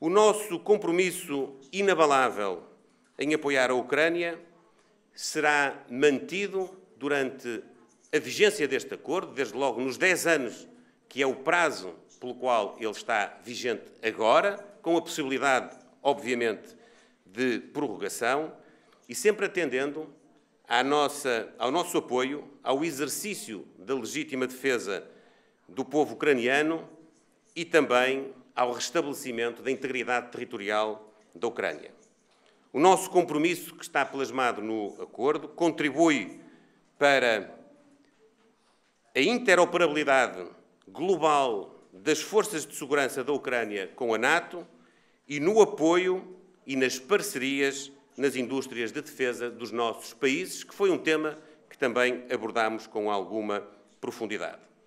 O nosso compromisso inabalável em apoiar a Ucrânia será mantido durante a vigência deste acordo, desde logo nos 10 anos, que é o prazo pelo qual ele está vigente agora, com a possibilidade, obviamente, de prorrogação, e sempre atendendo nossa, ao nosso apoio ao exercício da legítima defesa do povo ucraniano e também ao restabelecimento da integridade territorial da Ucrânia. O nosso compromisso, que está plasmado no acordo, contribui para a interoperabilidade global das forças de segurança da Ucrânia com a NATO e no apoio e nas parcerias nas indústrias de defesa dos nossos países, que foi um tema que também abordámos com alguma profundidade.